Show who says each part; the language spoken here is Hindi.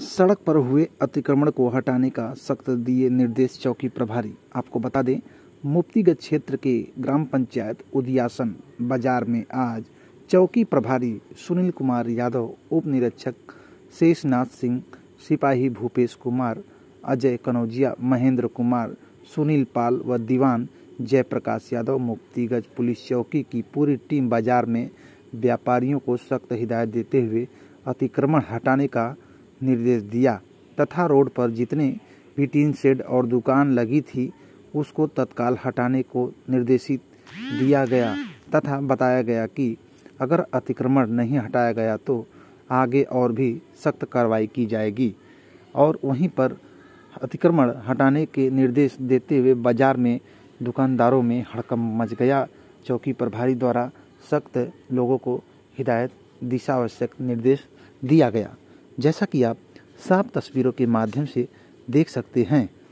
Speaker 1: सड़क पर हुए अतिक्रमण को हटाने का सख्त दिए निर्देश चौकी प्रभारी आपको बता दें मुफ्तीगत क्षेत्र के ग्राम पंचायत उदियासन बाजार में आज चौकी प्रभारी सुनील कुमार यादव उप निरीक्षक शेषनाथ सिंह सिपाही भूपेश कुमार अजय कनौजिया महेंद्र कुमार सुनील पाल व दीवान जयप्रकाश यादव मुफ्तीगज पुलिस चौकी की पूरी टीम बाजार में व्यापारियों को सख्त हिदायत देते हुए अतिक्रमण हटाने का निर्देश दिया तथा रोड पर जितने भी टीन शेड और दुकान लगी थी उसको तत्काल हटाने को निर्देशित दिया गया तथा बताया गया कि अगर अतिक्रमण नहीं हटाया गया तो आगे और भी सख्त कार्रवाई की जाएगी और वहीं पर अतिक्रमण हटाने के निर्देश देते हुए बाजार में दुकानदारों में हड़कम मच गया चौकी प्रभारी द्वारा सख्त लोगों को हिदायत दिशा आवश्यक निर्देश दिया गया जैसा कि आप साफ तस्वीरों के माध्यम से देख सकते हैं